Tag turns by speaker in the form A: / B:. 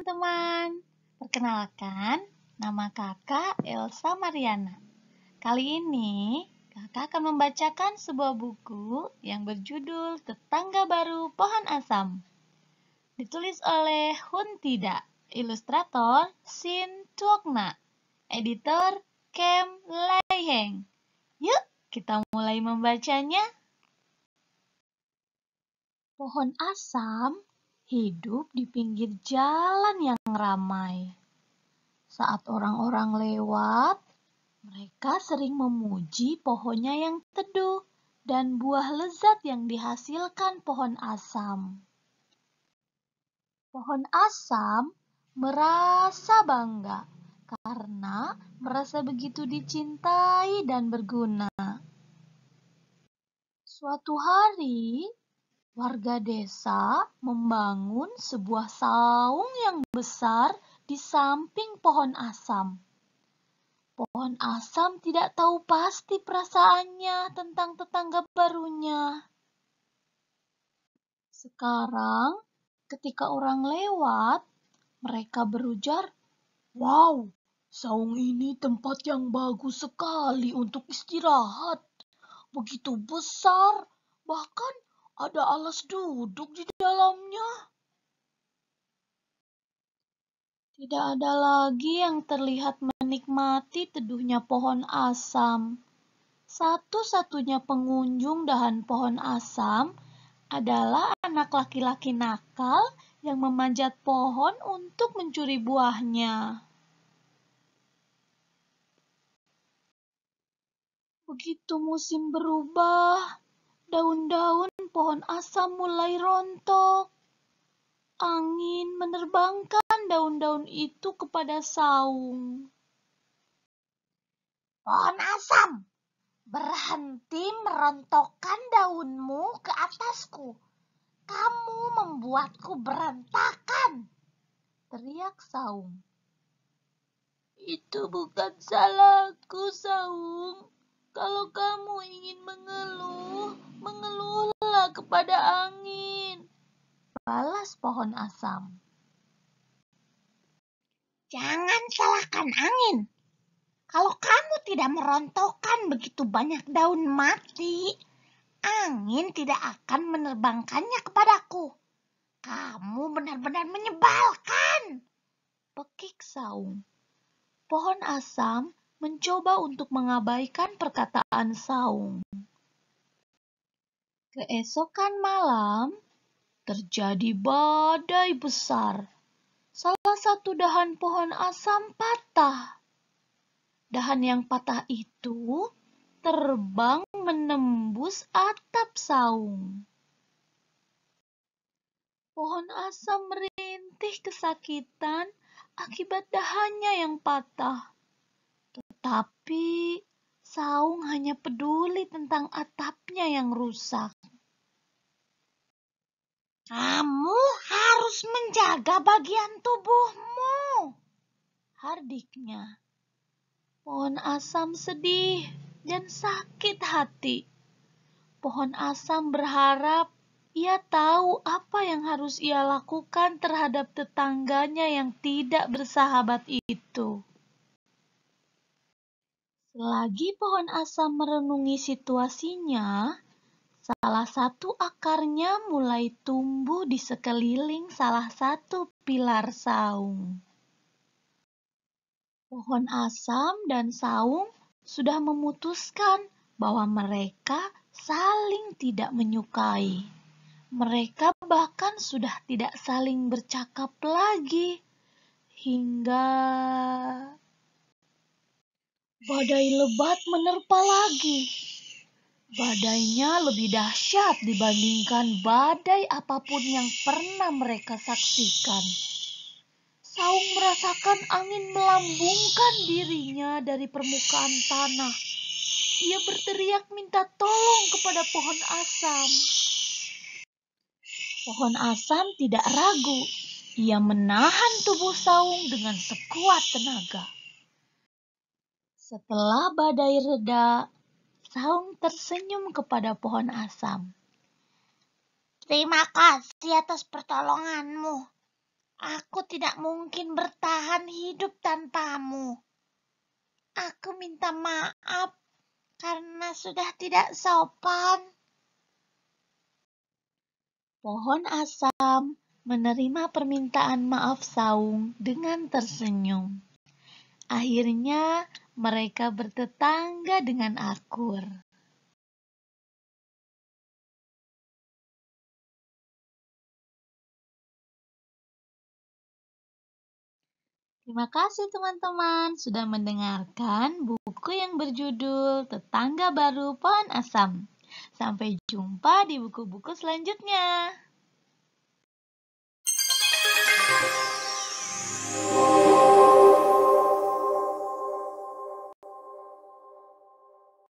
A: teman-teman. Perkenalkan, nama kakak Elsa Mariana. Kali ini, kakak akan membacakan sebuah buku yang berjudul Tetangga Baru Pohon Asam. Ditulis oleh Hun Tidak, ilustrator Sin Tuokna, editor Kem Laiheng. Yuk, kita mulai membacanya. Pohon asam hidup di pinggir jalan yang ramai. Saat orang-orang lewat, mereka sering memuji pohonnya yang teduh dan buah lezat yang dihasilkan pohon asam. Pohon asam merasa bangga karena merasa begitu dicintai dan berguna. Suatu hari, warga desa membangun sebuah saung yang besar di samping pohon asam. Pohon asam tidak tahu pasti perasaannya tentang tetangga barunya. Sekarang, ketika orang lewat, mereka berujar, "Wow, saung ini tempat yang bagus sekali untuk istirahat. Begitu besar, bahkan..." Ada alas duduk di dalamnya. Tidak ada lagi yang terlihat menikmati teduhnya pohon asam. Satu-satunya pengunjung dahan pohon asam adalah anak laki-laki nakal yang memanjat pohon untuk mencuri buahnya. Begitu musim berubah, Daun-daun pohon asam mulai rontok. Angin menerbangkan daun-daun itu kepada saung. Pohon asam, berhenti merontokkan daunmu ke atasku. Kamu membuatku berantakan, teriak saung. Itu bukan salahku, Saung. Kalau kamu ingin mengeluh, mengeluhlah kepada angin. Balas pohon asam. Jangan salahkan angin. Kalau kamu tidak merontokkan begitu banyak daun mati, angin tidak akan menerbangkannya kepadaku. Kamu benar-benar menyebalkan. Pekik saung. Pohon asam mencoba untuk mengabaikan perkataan saung. Keesokan malam, terjadi badai besar. Salah satu dahan pohon asam patah. Dahan yang patah itu terbang menembus atap saung. Pohon asam merintih kesakitan akibat dahannya yang patah. Tetapi saung hanya peduli tentang atapnya yang rusak. Kamu harus menjaga bagian tubuhmu. Hardiknya. Pohon asam sedih dan sakit hati. Pohon asam berharap ia tahu apa yang harus ia lakukan terhadap tetangganya yang tidak bersahabat itu. Selagi pohon asam merenungi situasinya, Salah satu akarnya mulai tumbuh di sekeliling salah satu pilar saung. Pohon asam dan saung sudah memutuskan bahwa mereka saling tidak menyukai. Mereka bahkan sudah tidak saling bercakap lagi hingga badai lebat menerpa lagi. Badainya lebih dahsyat dibandingkan badai apapun yang pernah mereka saksikan. Saung merasakan angin melambungkan dirinya dari permukaan tanah. Ia berteriak minta tolong kepada pohon asam. Pohon asam tidak ragu. Ia menahan tubuh saung dengan sekuat tenaga. Setelah badai reda, Saung tersenyum kepada pohon asam. Terima kasih atas pertolonganmu. Aku tidak mungkin bertahan hidup tanpamu. Aku minta maaf karena sudah tidak sopan. Pohon asam menerima permintaan maaf Saung dengan tersenyum. Akhirnya mereka bertetangga dengan akur. Terima kasih teman-teman sudah mendengarkan buku yang berjudul Tetangga Baru Pohon Asam. Sampai jumpa di buku-buku selanjutnya.